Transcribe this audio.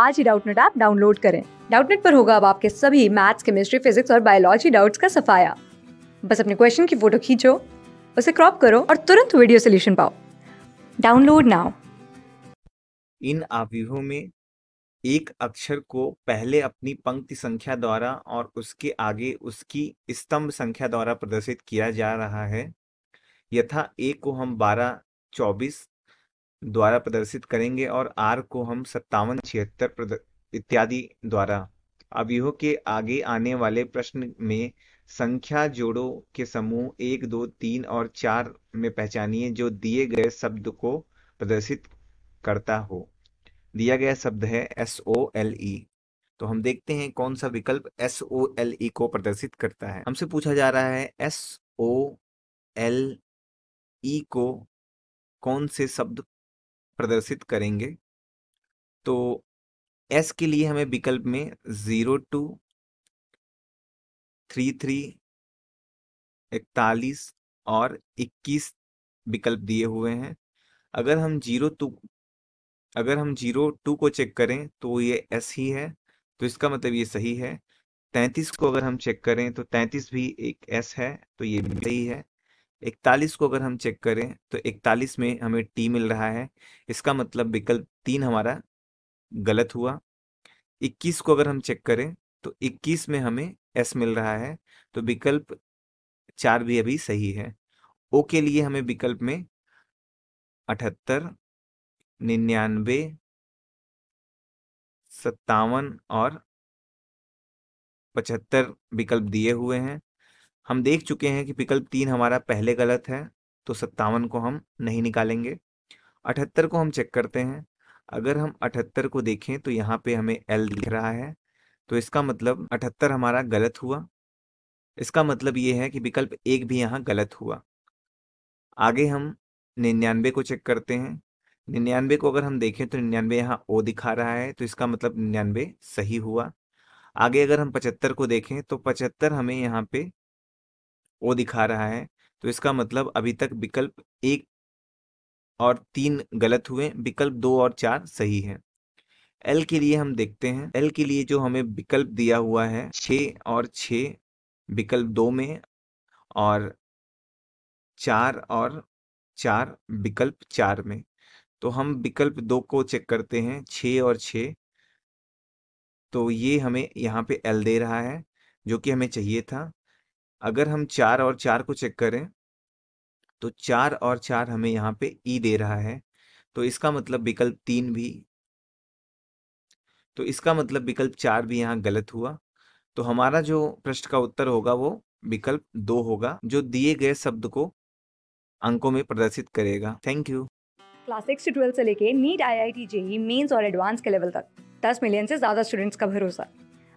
आज ही Doubtnut app download करें डाउटनेट पर होगा अब आपके सभी मैथ्स केमिस्ट्री फिजिक्स और बायोलॉजी डाउट्स का सफाया बस अपने क्वेश्चन की फोटो खींचो उसे क्रॉप करो और तुरंत वीडियो सोल्यूशन पाओ डाउनलोड नाउ इन आव्यूहों में एक अक्षर को पहले अपनी पंक्ति संख्या द्वारा और उसके आगे उसकी स्तंभ संख्या द्वारा प्रदर्शित किया जा रहा है यथा ए को हम बारह चौबीस द्वारा प्रदर्शित करेंगे और आर को हम सत्तावन छिहत्तर इत्यादि द्वारा अवयवों के आगे आने वाले प्रश्न में संख्या जोड़ों के समूह एक दो तीन और चार में पहचानिए जो दिए गए शब्द को प्रदर्शित करता हो दिया गया शब्द है एस ओ एल ई तो हम देखते हैं कौन सा विकल्प एस ओ एल ई को प्रदर्शित करता है हमसे पूछा जा रहा है एस ओ एल ई को कौन से शब्द प्रदर्शित करेंगे तो एस के लिए हमें विकल्प में ज़ीरो टू थ्री थ्री इकतालीस और इक्कीस विकल्प दिए हुए हैं अगर हम जीरो टू अगर हम जीरो टू को चेक करें तो ये एस ही है तो इसका मतलब ये सही है तैंतीस को अगर हम चेक करें तो तैंतीस भी एक एस है तो ये भी सही है इकतालीस को अगर हम चेक करें तो इकतालीस में हमें टी मिल रहा है इसका मतलब विकल्प तीन हमारा गलत हुआ इक्कीस को अगर हम चेक करें तो इक्कीस में हमें एस मिल रहा है तो विकल्प चार भी अभी सही है ओ के लिए हमें विकल्प में अठहत्तर निन्यानवे सत्तावन और पचहत्तर विकल्प दिए हुए हैं हम देख चुके हैं कि विकल्प तीन हमारा पहले गलत है तो सत्तावन को हम नहीं निकालेंगे अठहत्तर को हम चेक करते हैं अगर हम अठहत्तर को देखें तो यहाँ पे हमें एल दिख रहा है तो इसका मतलब अठहत्तर हमारा गलत हुआ इसका मतलब ये है कि विकल्प एक भी यहाँ गलत हुआ आगे हम निन्यानवे को चेक करते हैं निन्यानवे को अगर हम देखें तो निन्यानवे यहाँ ओ दिखा रहा है तो इसका मतलब निन्यानवे सही हुआ आगे अगर हम पचहत्तर को देखें तो पचहत्तर हमें यहाँ पे ओ दिखा रहा है तो इसका मतलब अभी तक विकल्प एक और तीन गलत हुए विकल्प दो और चार सही है एल के लिए हम देखते हैं एल के लिए जो हमें विकल्प दिया हुआ है छ और छ विकल्प दो में और चार और चार विकल्प चार में तो हम विकल्प दो को चेक करते हैं छ और छ तो ये हमें यहाँ पे एल दे रहा है जो कि हमें चाहिए था अगर हम चार और चार को चेक करें तो चार और चार हमें यहाँ पे ई दे रहा है तो इसका मतलब विकल्प तीन भी तो इसका मतलब विकल्प चार भी यहाँ गलत हुआ तो हमारा जो प्रश्न का उत्तर होगा वो विकल्प दो होगा जो दिए गए शब्द को अंकों में प्रदर्शित करेगा थैंक यू क्लास सिक्स से ट्वेल्थ से लेके NEET I I T JEE mains और एडवांस के लेवल तक दस मिलियन से ज्यादा स्टूडेंट्स का भरोसा